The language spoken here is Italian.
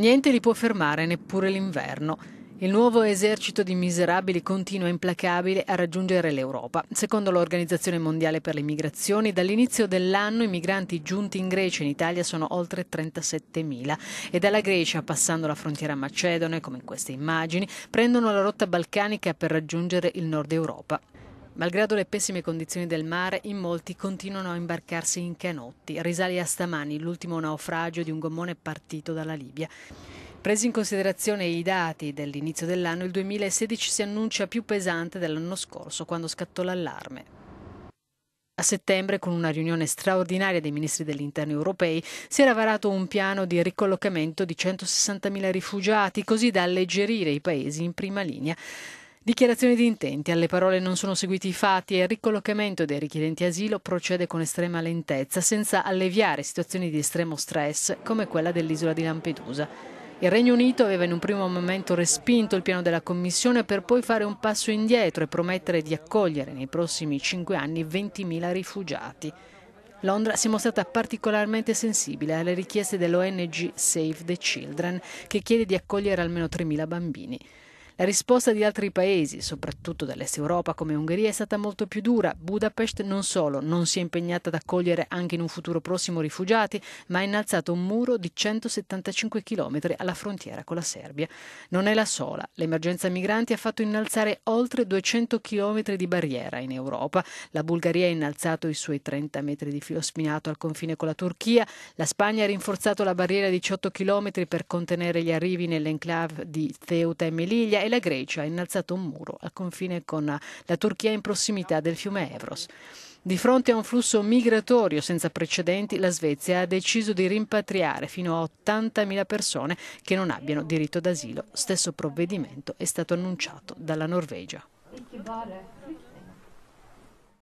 Niente li può fermare, neppure l'inverno. Il nuovo esercito di miserabili continua implacabile a raggiungere l'Europa. Secondo l'Organizzazione Mondiale per le Migrazioni, dall'inizio dell'anno i migranti giunti in Grecia e in Italia sono oltre 37.000 e dalla Grecia, passando la frontiera macedone, come in queste immagini, prendono la rotta balcanica per raggiungere il nord Europa. Malgrado le pessime condizioni del mare, in molti continuano a imbarcarsi in canotti. Risale a stamani l'ultimo naufragio di un gommone partito dalla Libia. Presi in considerazione i dati dell'inizio dell'anno, il 2016 si annuncia più pesante dell'anno scorso, quando scattò l'allarme. A settembre, con una riunione straordinaria dei ministri dell'interno europei, si era varato un piano di ricollocamento di 160.000 rifugiati, così da alleggerire i paesi in prima linea. Dichiarazioni di intenti, alle parole non sono seguiti i fatti e il ricollocamento dei richiedenti asilo procede con estrema lentezza, senza alleviare situazioni di estremo stress come quella dell'isola di Lampedusa. Il Regno Unito aveva in un primo momento respinto il piano della Commissione per poi fare un passo indietro e promettere di accogliere nei prossimi cinque anni 20.000 rifugiati. Londra si è mostrata particolarmente sensibile alle richieste dell'ONG Save the Children, che chiede di accogliere almeno 3.000 bambini. La risposta di altri paesi, soprattutto dell'Est Europa come Ungheria, è stata molto più dura. Budapest non solo non si è impegnata ad accogliere anche in un futuro prossimo rifugiati, ma ha innalzato un muro di 175 km alla frontiera con la Serbia. Non è la sola. L'emergenza migranti ha fatto innalzare oltre 200 km di barriera in Europa. La Bulgaria ha innalzato i suoi 30 metri di filo spinato al confine con la Turchia. La Spagna ha rinforzato la barriera di 18 km per contenere gli arrivi nell'enclave di Ceuta e Meliglia la Grecia ha innalzato un muro al confine con la Turchia in prossimità del fiume Evros. Di fronte a un flusso migratorio senza precedenti, la Svezia ha deciso di rimpatriare fino a 80.000 persone che non abbiano diritto d'asilo. Stesso provvedimento è stato annunciato dalla Norvegia.